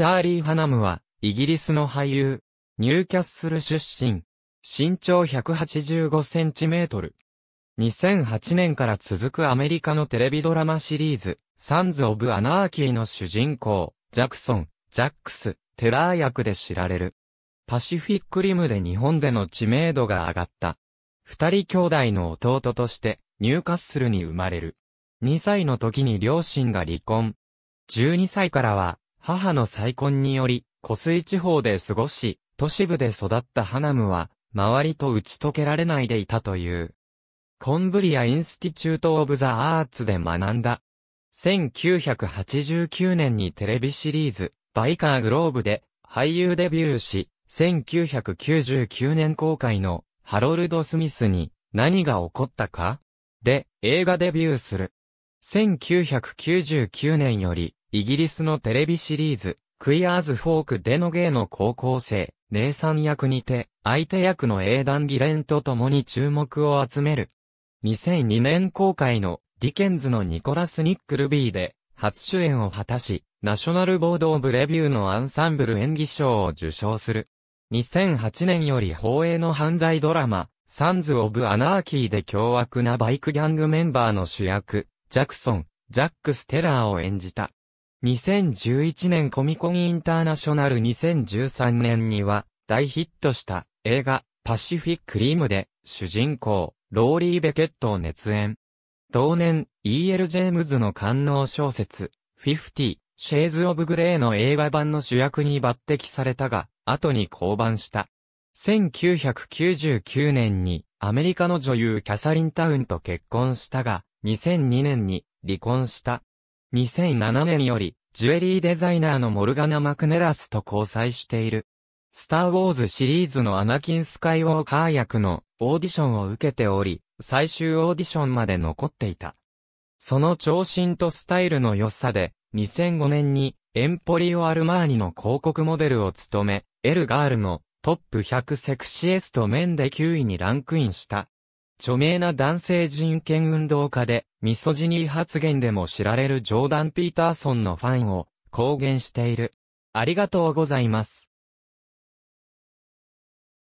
チャーリー・ハナムは、イギリスの俳優、ニューキャッスル出身、身長185センチメートル。2008年から続くアメリカのテレビドラマシリーズ、サンズ・オブ・アナーキーの主人公、ジャクソン、ジャックス、テラー役で知られる。パシフィックリムで日本での知名度が上がった。二人兄弟の弟として、ニューカッスルに生まれる。2歳の時に両親が離婚。12歳からは、母の再婚により、湖水地方で過ごし、都市部で育ったハナムは、周りと打ち解けられないでいたという。コンブリア・インスティチュート・オブ・ザ・アーツで学んだ。1989年にテレビシリーズ、バイカーグローブで俳優デビューし、1999年公開のハロルド・スミスに何が起こったかで映画デビューする。1999年よりイギリスのテレビシリーズ、クイアーズ・フォークでの芸の高校生、姉さん役にて、相手役の英断ギレンと共に注目を集める。2002年公開のディケンズのニコラス・ニックルビーで初主演を果たし、ナショナルボード・オブ・レビューのアンサンブル演技賞を受賞する。2008年より放映の犯罪ドラマ、サンズ・オブ・アナーキーで凶悪なバイクギャングメンバーの主役、ジャクソン、ジャック・ステラーを演じた。2011年コミコンインターナショナル2013年には大ヒットした映画パシフィックリムで主人公ローリー・ベケットを熱演。同年 E.L. ジェームズの官能小説50シェーズ・オブ・グレーの映画版の主役に抜擢されたが後に降板した。1999年にアメリカの女優キャサリン・タウンと結婚したが2002年に離婚した。2007年より、ジュエリーデザイナーのモルガナ・マクネラスと交際している。スター・ウォーズシリーズのアナキン・スカイウォーカー役のオーディションを受けており、最終オーディションまで残っていた。その長身とスタイルの良さで、2005年にエンポリオ・アルマーニの広告モデルを務め、エルガールのトップ100セクシエスト面で9位にランクインした。著名な男性人権運動家で、ミソジニー発言でも知られるジョーダン・ピーターソンのファンを公言している。ありがとうございます。